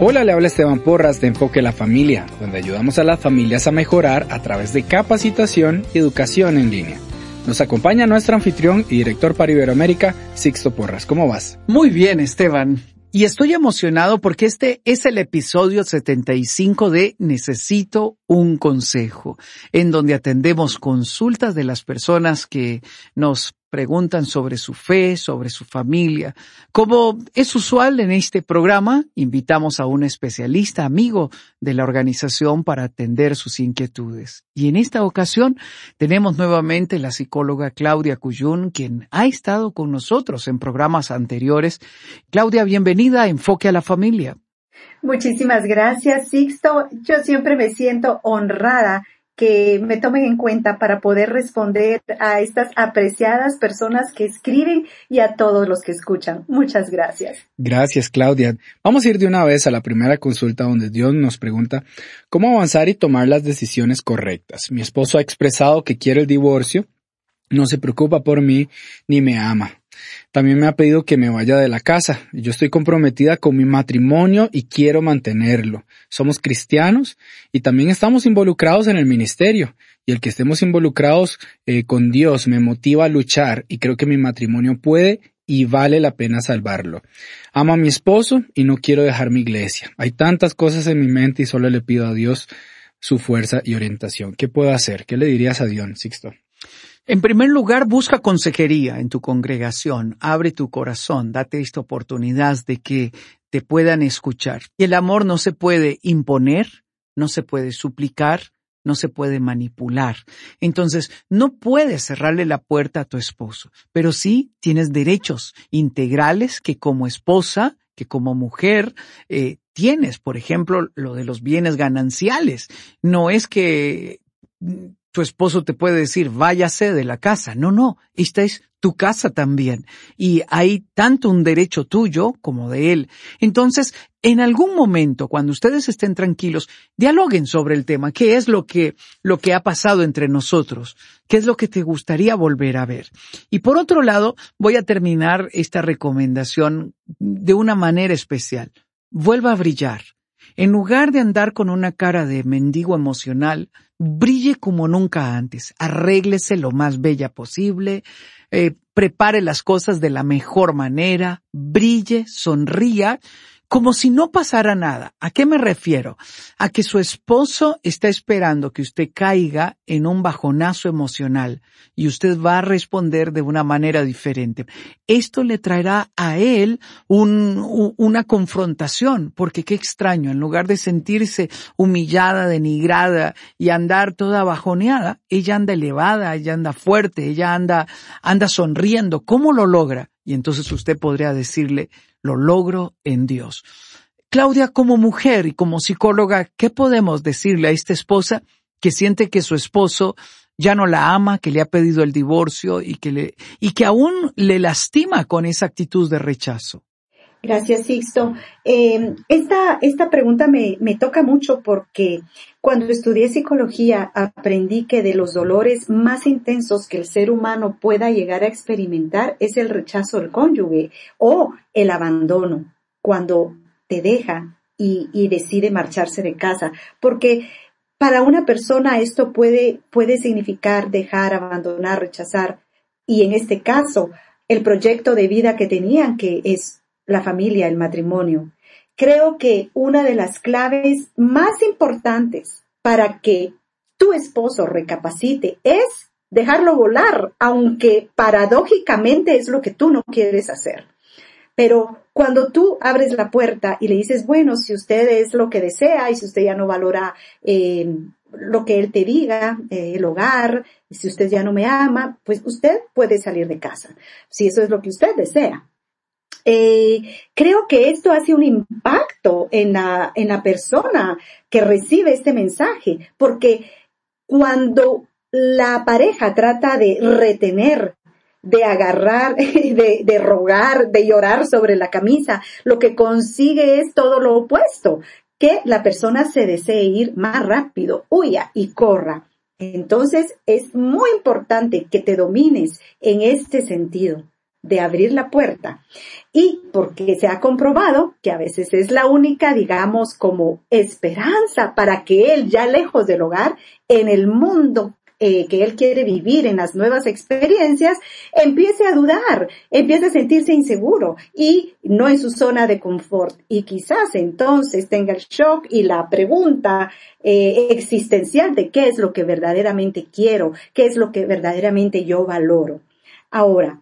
Hola, le habla Esteban Porras de Enfoque la Familia, donde ayudamos a las familias a mejorar a través de capacitación y educación en línea. Nos acompaña nuestro anfitrión y director para Iberoamérica, Sixto Porras. ¿Cómo vas? Muy bien, Esteban. Y estoy emocionado porque este es el episodio 75 de Necesito un consejo, en donde atendemos consultas de las personas que nos preguntan sobre su fe, sobre su familia. Como es usual en este programa, invitamos a un especialista amigo de la organización para atender sus inquietudes. Y en esta ocasión tenemos nuevamente la psicóloga Claudia cuyun quien ha estado con nosotros en programas anteriores. Claudia, bienvenida a Enfoque a la Familia. Muchísimas gracias, Sixto. Yo siempre me siento honrada que me tomen en cuenta para poder responder a estas apreciadas personas que escriben y a todos los que escuchan. Muchas gracias. Gracias, Claudia. Vamos a ir de una vez a la primera consulta donde Dios nos pregunta cómo avanzar y tomar las decisiones correctas. Mi esposo ha expresado que quiere el divorcio no se preocupa por mí ni me ama. También me ha pedido que me vaya de la casa. Yo estoy comprometida con mi matrimonio y quiero mantenerlo. Somos cristianos y también estamos involucrados en el ministerio. Y el que estemos involucrados eh, con Dios me motiva a luchar y creo que mi matrimonio puede y vale la pena salvarlo. Amo a mi esposo y no quiero dejar mi iglesia. Hay tantas cosas en mi mente y solo le pido a Dios su fuerza y orientación. ¿Qué puedo hacer? ¿Qué le dirías a Dion, Sixto? En primer lugar, busca consejería en tu congregación, abre tu corazón, date esta oportunidad de que te puedan escuchar. Y el amor no se puede imponer, no se puede suplicar, no se puede manipular. Entonces, no puedes cerrarle la puerta a tu esposo, pero sí tienes derechos integrales que como esposa, que como mujer, eh, tienes, por ejemplo, lo de los bienes gananciales. No es que tu esposo te puede decir, váyase de la casa. No, no, esta es tu casa también. Y hay tanto un derecho tuyo como de él. Entonces, en algún momento, cuando ustedes estén tranquilos, dialoguen sobre el tema. ¿Qué es lo que, lo que ha pasado entre nosotros? ¿Qué es lo que te gustaría volver a ver? Y por otro lado, voy a terminar esta recomendación de una manera especial. Vuelva a brillar en lugar de andar con una cara de mendigo emocional, brille como nunca antes, arréglese lo más bella posible, eh, prepare las cosas de la mejor manera, brille, sonría, como si no pasara nada. ¿A qué me refiero? A que su esposo está esperando que usted caiga en un bajonazo emocional y usted va a responder de una manera diferente. Esto le traerá a él una confrontación, porque qué extraño, en lugar de sentirse humillada, denigrada y andar toda bajoneada, ella anda elevada, ella anda fuerte, ella anda, anda sonriendo. ¿Cómo lo logra? Y entonces usted podría decirle, lo logro en Dios. Claudia, como mujer y como psicóloga, ¿qué podemos decirle a esta esposa que siente que su esposo ya no la ama, que le ha pedido el divorcio y que y que aún le lastima con esa actitud de rechazo? Gracias, Sixto. Em, esta, pregunta me, toca mucho porque cuando estudié psicología aprendí que de los dolores más intensos que el ser humano pueda llegar a experimentar es el rechazo del cónyuge o el abandono cuando te deja y, decide marcharse de casa. Porque para una persona esto puede, puede significar dejar, abandonar, rechazar. Y en este caso, el proyecto de vida que tenían, que es la familia, el matrimonio. Creo que una de las claves más importantes para que tu esposo recapacite es dejarlo volar, aunque paradójicamente es lo que tú no quieres hacer. Pero cuando tú abres la puerta y le dices, bueno, si usted es lo que desea y si usted ya no valora eh, lo que él te diga, eh, el hogar, si usted ya no me ama, pues usted puede salir de casa, si eso es lo que usted desea. Eh, creo que esto hace un impacto en la, en la persona que recibe este mensaje, porque cuando la pareja trata de retener de agarrar, de, rogar, de llorar sobre la camisa. Lo que consigue es todo lo opuesto, que la persona se desee ir más rápido, huya y corra. Entonces es muy importante que te domines en este sentido de abrir la puerta. Y porque se ha comprobado que a veces es la única, digamos, como esperanza para que él, ya lejos del hogar, en el mundo eh, que él quiere vivir en las nuevas experiencias, empiece a dudar, empiece a sentirse inseguro y no en su zona de confort. Y quizás entonces tenga el shock y la pregunta eh, existencial de qué es lo que verdaderamente quiero, qué es lo que verdaderamente yo valoro. Ahora,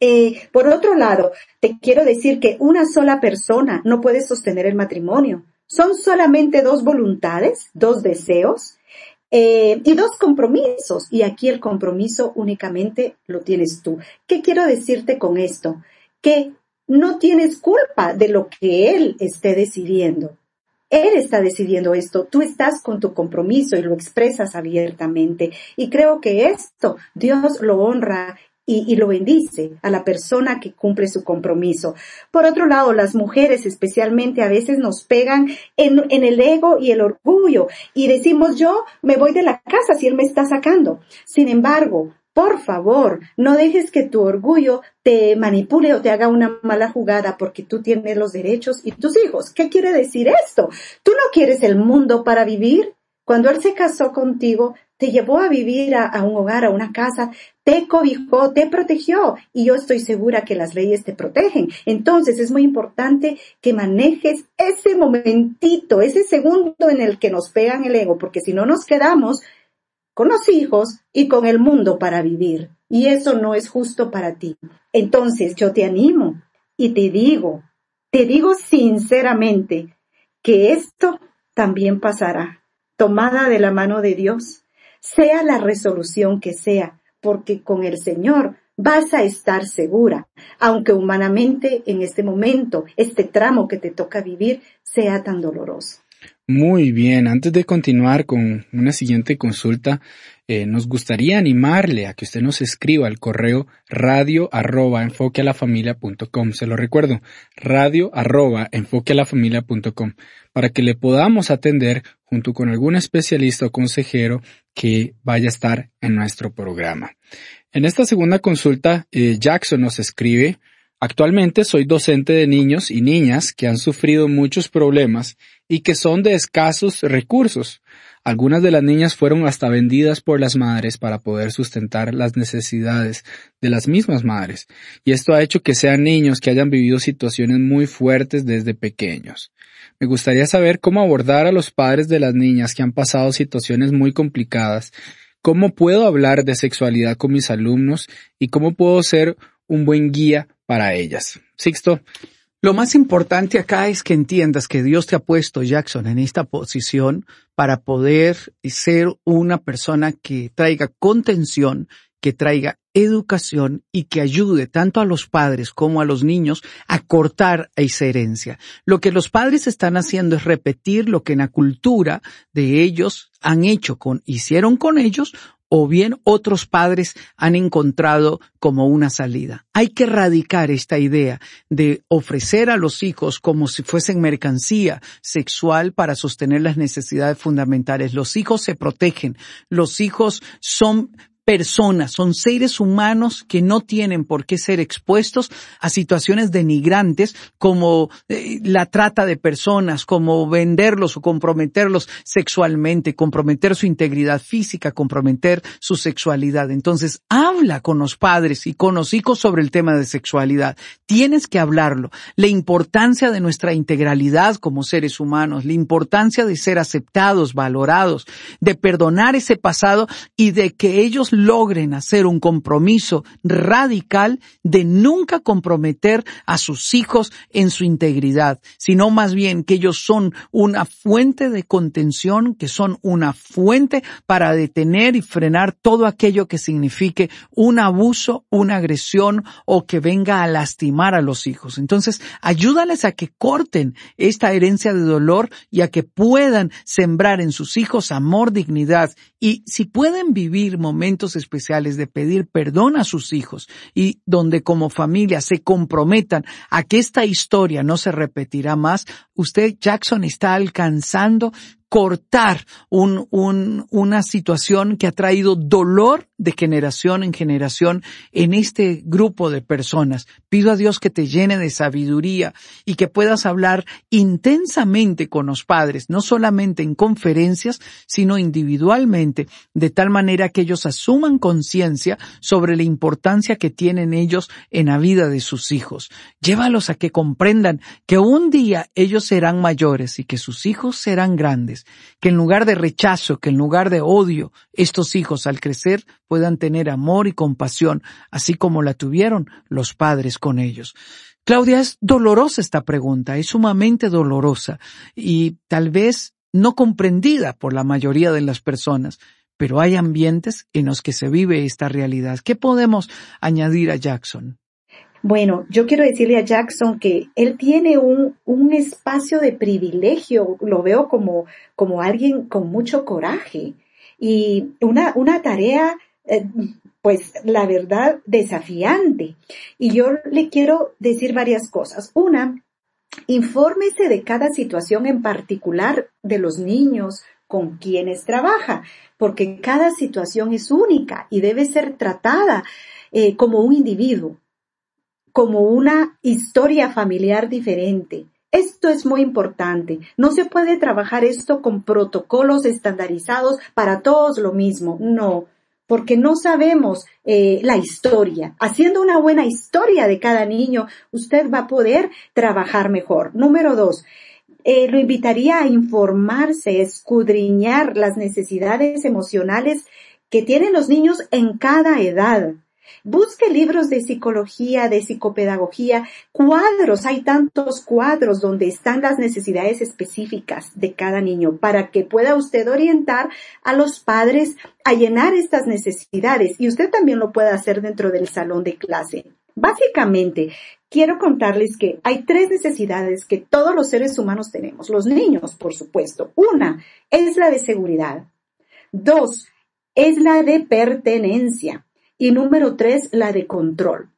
eh, por otro lado, te quiero decir que una sola persona no puede sostener el matrimonio. Son solamente dos voluntades, dos deseos eh, y dos compromisos. Y aquí el compromiso únicamente lo tienes tú. ¿Qué quiero decirte con esto? Que no tienes culpa de lo que él esté decidiendo. Él está decidiendo esto, tú estás con tu compromiso y lo expresas abiertamente. Y creo que esto Dios lo honra y, lo bendice a la persona que cumple su compromiso. Por otro lado, las mujeres especialmente a veces nos pegan en, en, el ego y el orgullo y decimos yo me voy de la casa si él me está sacando. Sin embargo, por favor, no dejes que tu orgullo te manipule o te haga una mala jugada porque tú tienes los derechos y tus hijos. ¿Qué quiere decir esto? Tú no quieres el mundo para vivir. Cuando Él se casó contigo, te llevó a vivir a, un hogar, a una casa, te cobijó, te protegió y yo estoy segura que las leyes te protegen. Entonces es muy importante que manejes ese momentito, ese segundo en el que nos pegan el ego, porque si no nos quedamos con los hijos y con el mundo para vivir y eso no es justo para ti. Entonces yo te animo y te digo, te digo sinceramente que esto también pasará tomada de la mano de Dios, sea la resolución que sea, porque con el Señor vas a estar segura, aunque humanamente en este momento, este tramo que te toca vivir, sea tan doloroso. Muy bien, antes de continuar con una siguiente consulta, eh, nos gustaría animarle a que usted nos escriba al correo radio arroba enfoque a la familia Se lo recuerdo, radio arroba enfoque a la familia para que le podamos atender junto con algún especialista o consejero que vaya a estar en nuestro programa. En esta segunda consulta, eh, Jackson nos escribe, Actualmente soy docente de niños y niñas que han sufrido muchos problemas y que son de escasos recursos. Algunas de las niñas fueron hasta vendidas por las madres para poder sustentar las necesidades de las mismas madres, y esto ha hecho que sean niños que hayan vivido situaciones muy fuertes desde pequeños. Me gustaría saber cómo abordar a los padres de las niñas que han pasado situaciones muy complicadas, cómo puedo hablar de sexualidad con mis alumnos y cómo puedo ser un buen guía para ellas. Sixto, lo más importante acá es que entiendas que Dios te ha puesto, Jackson, en esta posición para poder ser una persona que traiga contención, que traiga educación y que ayude tanto a los padres como a los niños a cortar esa herencia. Lo que los padres están haciendo es repetir lo que en la cultura de ellos han hecho con, hicieron con ellos o bien otros padres han encontrado como una salida. Hay que erradicar esta idea de ofrecer a los hijos como si fuesen mercancía sexual para sostener las necesidades fundamentales. Los hijos se protegen, los hijos son personas, son seres humanos que no tienen por qué ser expuestos a situaciones denigrantes como eh, la trata de personas, como venderlos o comprometerlos sexualmente, comprometer su integridad física, comprometer su sexualidad. Entonces, habla con los padres y con los hijos sobre el tema de sexualidad. Tienes que hablarlo. La importancia de nuestra integralidad como seres humanos, la importancia de ser aceptados, valorados, de perdonar ese pasado y de que ellos logren hacer un compromiso radical de nunca comprometer a sus hijos en su integridad, sino más bien que ellos son una fuente de contención, que son una fuente para detener y frenar todo aquello que signifique un abuso, una agresión o que venga a lastimar a los hijos. Entonces, ayúdales a que corten esta herencia de dolor y a que puedan sembrar en sus hijos amor, dignidad y si pueden vivir momentos especiales de pedir perdón a sus hijos y donde como familia se comprometan a que esta historia no se repetirá más, usted, Jackson, está alcanzando cortar una situación que ha traído dolor de generación en generación en este grupo de personas. Pido a Dios que te llene de sabiduría y que puedas hablar intensamente con los padres, no solamente en conferencias, sino individualmente, de tal manera que ellos asuman conciencia sobre la importancia que tienen ellos en la vida de sus hijos. Llévalos a que comprendan que un día ellos serán mayores y que sus hijos serán grandes que en lugar de rechazo, que en lugar de odio, estos hijos al crecer puedan tener amor y compasión, así como la tuvieron los padres con ellos. Claudia, es dolorosa esta pregunta, es sumamente dolorosa y tal vez no comprendida por la mayoría de las personas, pero hay ambientes en los que se vive esta realidad. ¿Qué podemos añadir a Jackson? Bueno, yo quiero decirle a Jackson que él tiene un, espacio de privilegio, lo veo como, alguien con mucho coraje y una, una tarea, eh, pues la verdad, desafiante. Y yo le quiero decir varias cosas. Una, infórmese de cada situación en particular de los niños, con quienes trabaja, porque cada situación es única y debe ser tratada eh, como un individuo como una historia familiar diferente. Esto es muy importante. No se puede trabajar esto con protocolos estandarizados para todos lo mismo. No, porque no sabemos eh, la historia. Haciendo una buena historia de cada niño, usted va a poder trabajar mejor. Número dos, eh, lo invitaría a informarse, escudriñar las necesidades emocionales que tienen los niños en cada edad. Busque libros de psicología, de psicopedagogía, cuadros, hay tantos cuadros donde están las necesidades específicas de cada niño para que pueda usted orientar a los padres a llenar estas necesidades y usted también lo puede hacer dentro del salón de clase. Básicamente, quiero contarles que hay tres necesidades que todos los seres humanos tenemos, los niños, por supuesto. Una es la de seguridad. Dos es la de pertenencia. Y número tres, la de control.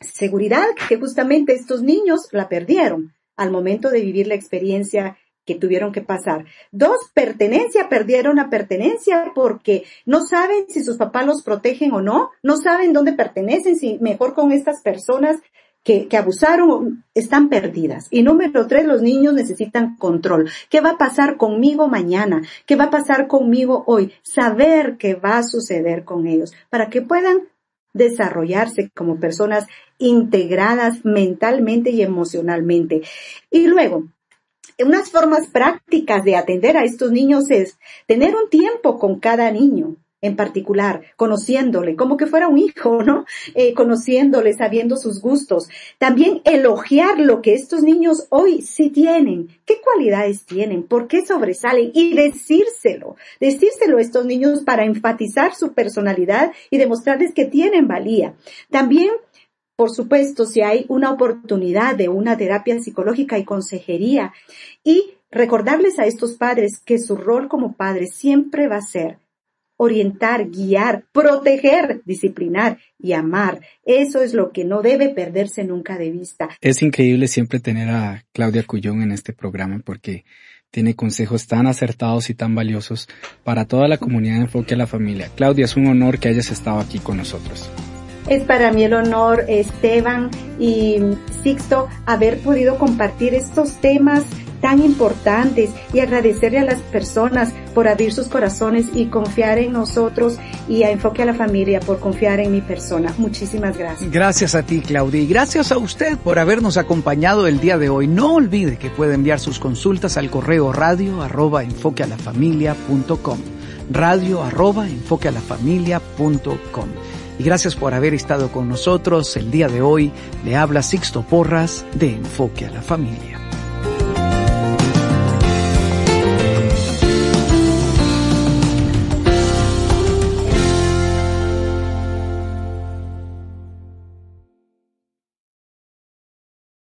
Seguridad que justamente estos niños la perdieron al momento de vivir la experiencia que tuvieron que pasar. Dos, pertenencia, perdieron la pertenencia porque no saben si sus papás los protegen o no, no saben dónde pertenecen, si mejor con estas personas que, abusaron están perdidas. Y número tres, los niños necesitan control. ¿Qué va a pasar conmigo mañana? ¿Qué va a pasar conmigo hoy? Saber qué va a suceder con ellos para que puedan desarrollarse como personas integradas mentalmente y emocionalmente. Y luego, unas formas prácticas de atender a estos niños es tener un tiempo con cada niño, en particular, conociéndole, como que fuera un hijo, ¿no? Eh, conociéndole, sabiendo sus gustos. También elogiar lo que estos niños hoy sí tienen, qué cualidades tienen, por qué sobresalen y decírselo, decírselo a estos niños para enfatizar su personalidad y demostrarles que tienen valía. También por supuesto, si hay una oportunidad de una terapia psicológica y consejería y recordarles a estos padres que su rol como padre siempre va a ser orientar, guiar, proteger, disciplinar y amar. Eso es lo que no debe perderse nunca de vista. Es increíble siempre tener a Claudia Cullón en este programa porque tiene consejos tan acertados y tan valiosos para toda la comunidad de enfoque a la familia. Claudia, es un honor que hayas estado aquí con nosotros. Es para mí el honor, Esteban y Sixto, haber podido compartir estos temas tan importantes y agradecerle a las personas por abrir sus corazones y confiar en nosotros y a Enfoque a la Familia por confiar en mi persona. Muchísimas gracias. Gracias a ti, Claudia, y gracias a usted por habernos acompañado el día de hoy. No olvide que puede enviar sus consultas al correo radio arroba enfoquealafamilia.com radio arroba enfoquealafamilia.com y gracias por haber estado con nosotros el día de hoy. Le habla Sixto Porras de Enfoque a la Familia.